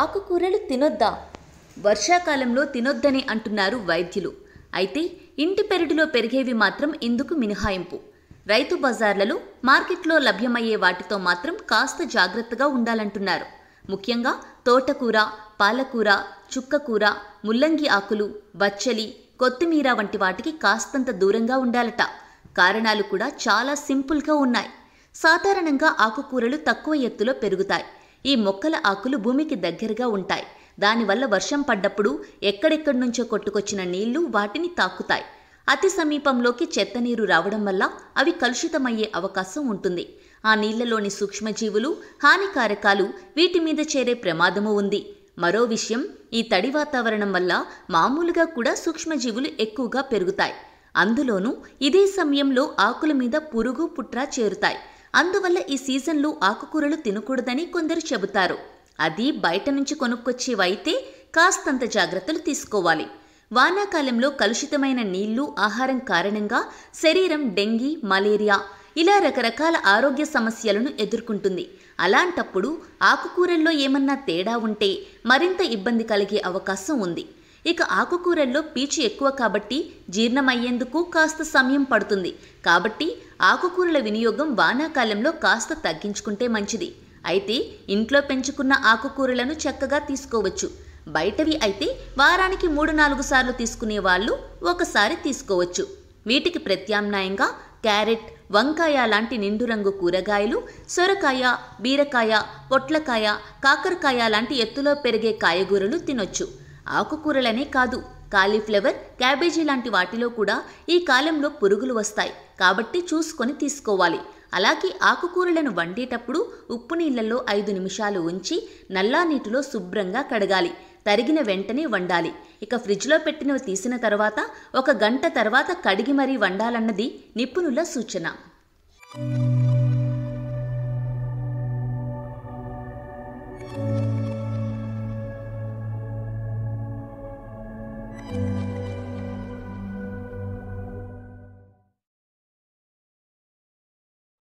ఆకుకూరలు తినొద్దా వర్షాకాలంలో తినొద్దని అంటున్నారు వైద్యులు అయితే ఇంటి పెరటిలో పెరిగేవి మాత్రం ఇందుకు మినహాయింపు రైతు బజార్లలో మార్కెట్లో లభ్యమయ్యే వాటితో మాత్రం కాస్త జాగ్రత్తగా ఉండాలంటున్నారు ముఖ్యంగా తోటకూర పాలకూర చుక్కకూర ముల్లంగి ఆకులు బచ్చలి కొత్తిమీర వంటి వాటికి కాస్తంత దూరంగా ఉండాలట కారణాలు కూడా చాలా సింపుల్గా ఉన్నాయి సాధారణంగా ఆకుకూరలు తక్కువ ఎత్తులో పెరుగుతాయి ఈ మొక్కల ఆకులు భూమికి దగ్గరగా ఉంటాయి దానివల్ల వర్షం పడ్డప్పుడు ఎక్కడెక్కడి నుంచో కొట్టుకొచ్చిన నీళ్లు వాటిని తాకుతాయి అతి సమీపంలోకి చెత్త నీరు రావడం వల్ల అవి కలుషితమయ్యే అవకాశం ఉంటుంది ఆ నీళ్లలోని సూక్ష్మజీవులు హానికారకాలు వీటి మీద చేరే ప్రమాదము ఉంది మరో విషయం ఈ తడి వాతావరణం వల్ల మామూలుగా కూడా సూక్ష్మజీవులు ఎక్కువగా పెరుగుతాయి అందులోనూ ఇదే సమయంలో ఆకుల మీద పురుగు పుట్రా చేరుతాయి అందువల్ల ఈ సీజన్లో ఆకుకూరలు తినకూడదని కొందరు చెబుతారు అది బయట నుంచి కొనుక్కొచ్చేవైతే కాస్తంత జాగ్రత్తలు తీసుకోవాలి వానాకాలంలో కలుషితమైన నీళ్లు ఆహారం కారణంగా శరీరం డెంగీ మలేరియా ఇలా రకరకాల ఆరోగ్య సమస్యలను ఎదుర్కొంటుంది అలాంటప్పుడు ఆకుకూరల్లో ఏమన్నా తేడా ఉంటే మరింత ఇబ్బంది కలిగే అవకాశం ఉంది ఇక ఆకుకూరల్లో పీచు ఎక్కువ కాబట్టి జీర్ణమయ్యేందుకు కాస్త సమయం పడుతుంది కాబట్టి ఆకుకూరల వినియోగం వానాకాలంలో కాస్త తగ్గించుకుంటే మంచిది అయితే ఇంట్లో పెంచుకున్న ఆకుకూరలను చక్కగా తీసుకోవచ్చు బయటవి అయితే వారానికి మూడు నాలుగు సార్లు తీసుకునే వాళ్ళు ఒకసారి తీసుకోవచ్చు వీటికి ప్రత్యామ్నాయంగా క్యారెట్ వంకాయ లాంటి నిండురంగు కూరగాయలు సొరకాయ బీరకాయ పొట్లకాయ కాకరకాయ లాంటి ఎత్తులో పెరిగే కాయగూరలు తినొచ్చు ఆకుకూరలనే కాదు కాలీఫ్లవర్ క్యాబేజీ లాంటి వాటిలో కూడా ఈ కాలంలో పురుగులు వస్తాయి కాబట్టి చూసుకొని తీసుకోవాలి అలాగే ఆకుకూరలను వండేటప్పుడు ఉప్పు నీళ్లలో ఐదు నిమిషాలు ఉంచి నల్లా నీటిలో శుభ్రంగా కడగాలి తరిగిన వెంటనే వండాలి ఇక ఫ్రిడ్జ్లో పెట్టినవి తీసిన తర్వాత ఒక గంట తర్వాత కడిగి మరీ వండాలన్నది నిపుణుల సూచన